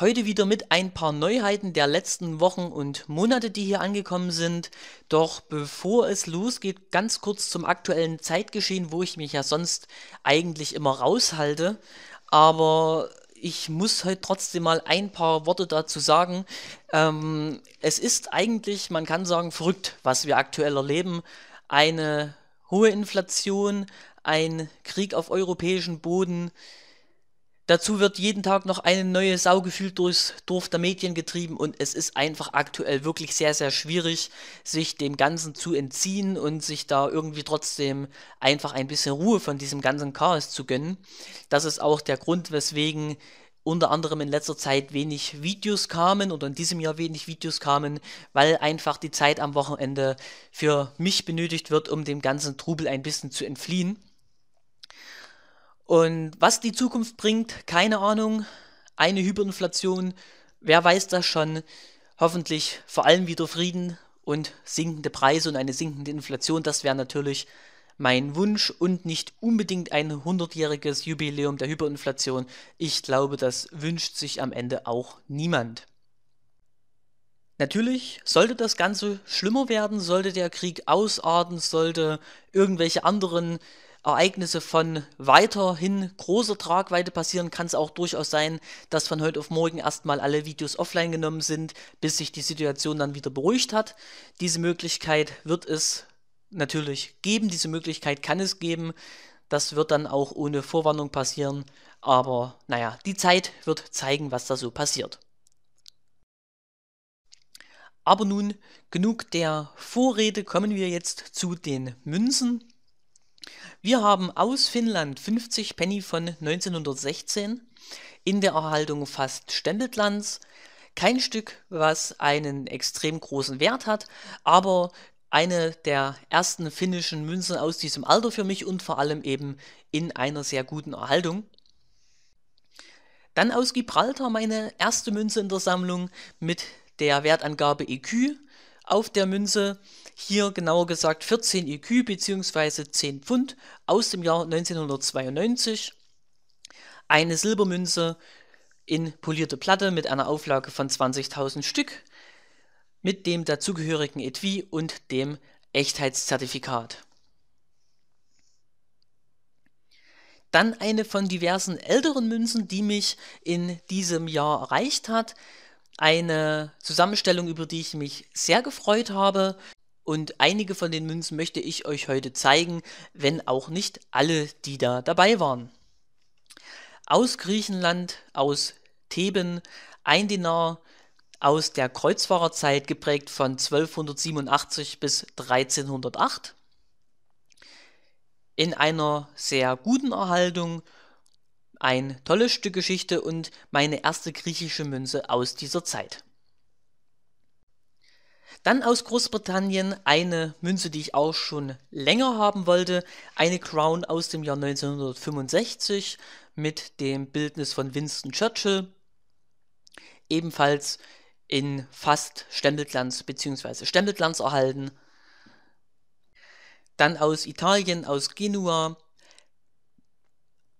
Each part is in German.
Heute wieder mit ein paar Neuheiten der letzten Wochen und Monate, die hier angekommen sind. Doch bevor es losgeht, ganz kurz zum aktuellen Zeitgeschehen, wo ich mich ja sonst eigentlich immer raushalte. Aber ich muss heute trotzdem mal ein paar Worte dazu sagen. Ähm, es ist eigentlich, man kann sagen, verrückt, was wir aktuell erleben. Eine hohe Inflation, ein Krieg auf europäischem Boden Dazu wird jeden Tag noch eine neue Sau gefühlt durchs Dorf der Medien getrieben und es ist einfach aktuell wirklich sehr, sehr schwierig, sich dem Ganzen zu entziehen und sich da irgendwie trotzdem einfach ein bisschen Ruhe von diesem ganzen Chaos zu gönnen. Das ist auch der Grund, weswegen unter anderem in letzter Zeit wenig Videos kamen oder in diesem Jahr wenig Videos kamen, weil einfach die Zeit am Wochenende für mich benötigt wird, um dem ganzen Trubel ein bisschen zu entfliehen. Und was die Zukunft bringt, keine Ahnung. Eine Hyperinflation, wer weiß das schon. Hoffentlich vor allem wieder Frieden und sinkende Preise und eine sinkende Inflation. Das wäre natürlich mein Wunsch und nicht unbedingt ein 100-jähriges Jubiläum der Hyperinflation. Ich glaube, das wünscht sich am Ende auch niemand. Natürlich sollte das Ganze schlimmer werden, sollte der Krieg ausarten, sollte irgendwelche anderen Ereignisse von weiterhin großer Tragweite passieren, kann es auch durchaus sein, dass von heute auf morgen erstmal alle Videos offline genommen sind, bis sich die Situation dann wieder beruhigt hat. Diese Möglichkeit wird es natürlich geben, diese Möglichkeit kann es geben. Das wird dann auch ohne Vorwarnung passieren, aber naja, die Zeit wird zeigen, was da so passiert. Aber nun, genug der Vorrede, kommen wir jetzt zu den Münzen. Wir haben aus Finnland 50 Penny von 1916, in der Erhaltung fast Stempelglanz, kein Stück, was einen extrem großen Wert hat, aber eine der ersten finnischen Münzen aus diesem Alter für mich und vor allem eben in einer sehr guten Erhaltung. Dann aus Gibraltar meine erste Münze in der Sammlung mit der Wertangabe EQ auf der Münze, hier genauer gesagt 14 IQ bzw. 10 Pfund aus dem Jahr 1992. Eine Silbermünze in polierte Platte mit einer Auflage von 20.000 Stück, mit dem dazugehörigen Etui und dem Echtheitszertifikat. Dann eine von diversen älteren Münzen, die mich in diesem Jahr erreicht hat eine Zusammenstellung, über die ich mich sehr gefreut habe. Und einige von den Münzen möchte ich euch heute zeigen, wenn auch nicht alle, die da dabei waren. Aus Griechenland, aus Theben, ein Dinar aus der Kreuzfahrerzeit geprägt von 1287 bis 1308. In einer sehr guten Erhaltung ein tolles Stück Geschichte und meine erste griechische Münze aus dieser Zeit. Dann aus Großbritannien eine Münze, die ich auch schon länger haben wollte, eine Crown aus dem Jahr 1965 mit dem Bildnis von Winston Churchill, ebenfalls in fast Stempelglanz bzw. Stempelglanz erhalten. Dann aus Italien, aus Genua,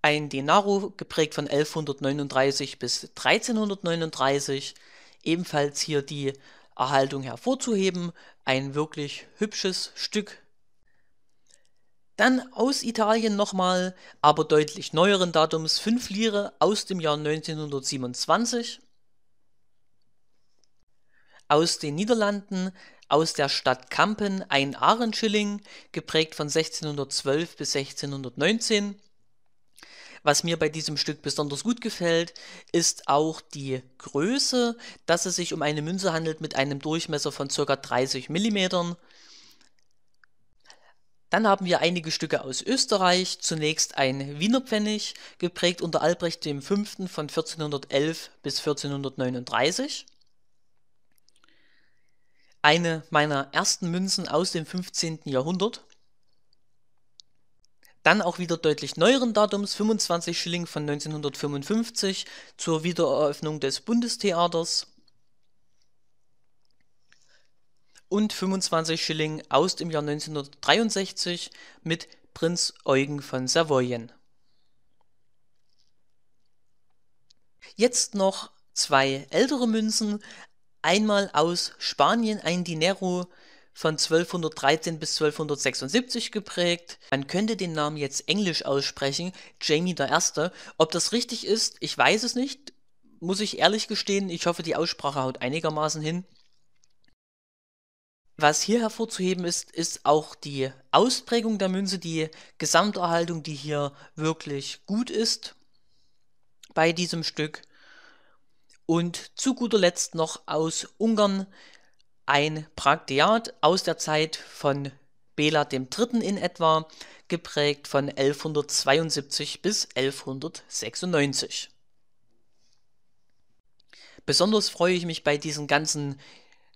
ein Denaro, geprägt von 1139 bis 1339. Ebenfalls hier die Erhaltung hervorzuheben. Ein wirklich hübsches Stück. Dann aus Italien nochmal, aber deutlich neueren Datums, 5 Lire aus dem Jahr 1927. Aus den Niederlanden, aus der Stadt Kampen, ein Ahrenschilling, geprägt von 1612 bis 1619. Was mir bei diesem Stück besonders gut gefällt, ist auch die Größe, dass es sich um eine Münze handelt mit einem Durchmesser von ca. 30 mm. Dann haben wir einige Stücke aus Österreich. Zunächst ein Wiener Pfennig, geprägt unter Albrecht V. von 1411 bis 1439. Eine meiner ersten Münzen aus dem 15. Jahrhundert. Dann auch wieder deutlich neueren Datums, 25 Schilling von 1955 zur Wiedereröffnung des Bundestheaters und 25 Schilling aus dem Jahr 1963 mit Prinz Eugen von Savoyen. Jetzt noch zwei ältere Münzen, einmal aus Spanien ein Dinero von 1213 bis 1276 geprägt. Man könnte den Namen jetzt englisch aussprechen, Jamie I. Ob das richtig ist, ich weiß es nicht, muss ich ehrlich gestehen. Ich hoffe, die Aussprache haut einigermaßen hin. Was hier hervorzuheben ist, ist auch die Ausprägung der Münze, die Gesamterhaltung, die hier wirklich gut ist bei diesem Stück. Und zu guter Letzt noch aus Ungarn ein Praktiat aus der Zeit von Bela III. in etwa, geprägt von 1172 bis 1196. Besonders freue ich mich bei diesen ganzen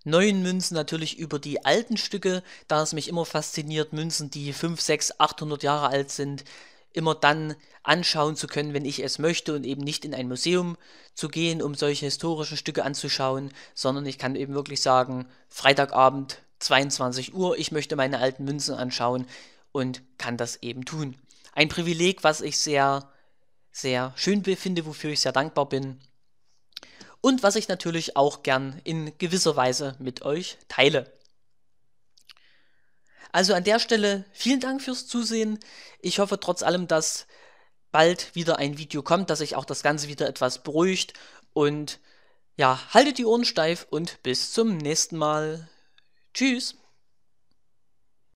neuen Münzen natürlich über die alten Stücke, da es mich immer fasziniert, Münzen, die 5, 6, 800 Jahre alt sind, immer dann anschauen zu können, wenn ich es möchte und eben nicht in ein Museum zu gehen, um solche historischen Stücke anzuschauen, sondern ich kann eben wirklich sagen, Freitagabend 22 Uhr, ich möchte meine alten Münzen anschauen und kann das eben tun. Ein Privileg, was ich sehr, sehr schön befinde, wofür ich sehr dankbar bin und was ich natürlich auch gern in gewisser Weise mit euch teile. Also an der Stelle vielen Dank fürs Zusehen. Ich hoffe trotz allem, dass bald wieder ein Video kommt, dass sich auch das Ganze wieder etwas beruhigt. Und ja, haltet die Ohren steif und bis zum nächsten Mal. Tschüss.